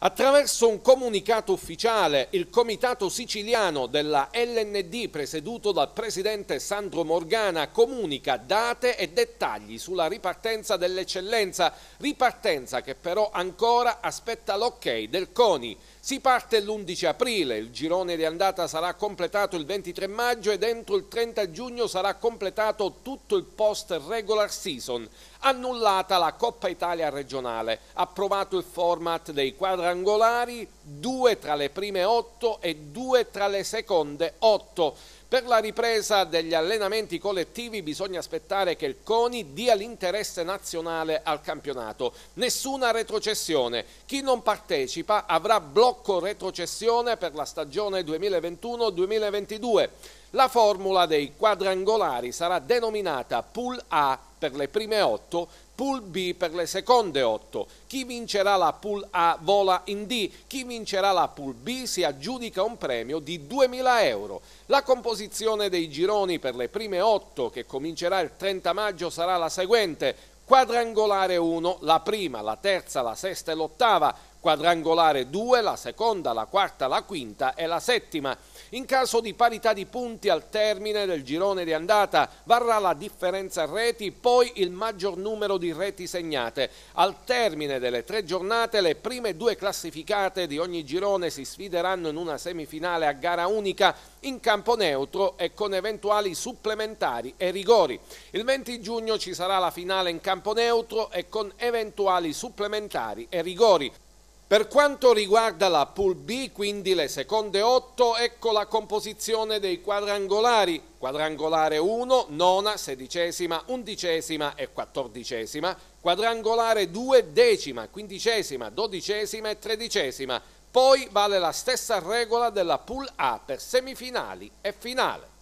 Attraverso un comunicato ufficiale, il comitato siciliano della LND, presieduto dal presidente Sandro Morgana, comunica date e dettagli sulla ripartenza dell'eccellenza, ripartenza che però ancora aspetta l'ok del CONI. Si parte l'11 aprile, il girone di andata sarà completato il 23 maggio ed entro il 30 giugno sarà completato tutto il post regular season. Annullata la Coppa Italia regionale, approvato il format dei quadrangolari, due tra le prime otto e due tra le seconde otto. Per la ripresa degli allenamenti collettivi bisogna aspettare che il CONI dia l'interesse nazionale al campionato. Nessuna retrocessione. Chi non partecipa avrà blocco retrocessione per la stagione 2021-2022. La formula dei quadrangolari sarà denominata Pool A per le prime 8, Pool B per le seconde 8. Chi vincerà la Pool A vola in D, chi vincerà la Pool B si aggiudica un premio di 2.000 euro. La composizione dei gironi per le prime 8, che comincerà il 30 maggio, sarà la seguente. Quadrangolare 1, la prima, la terza, la sesta e l'ottava quadrangolare 2, la seconda, la quarta, la quinta e la settima. In caso di parità di punti al termine del girone di andata varrà la differenza reti, poi il maggior numero di reti segnate. Al termine delle tre giornate le prime due classificate di ogni girone si sfideranno in una semifinale a gara unica in campo neutro e con eventuali supplementari e rigori. Il 20 giugno ci sarà la finale in campo neutro e con eventuali supplementari e rigori. Per quanto riguarda la Pool B, quindi le seconde 8, ecco la composizione dei quadrangolari. Quadrangolare 1, nona, sedicesima, undicesima e quattordicesima. Quadrangolare 2, decima, quindicesima, dodicesima e tredicesima. Poi vale la stessa regola della Pool A per semifinali e finale.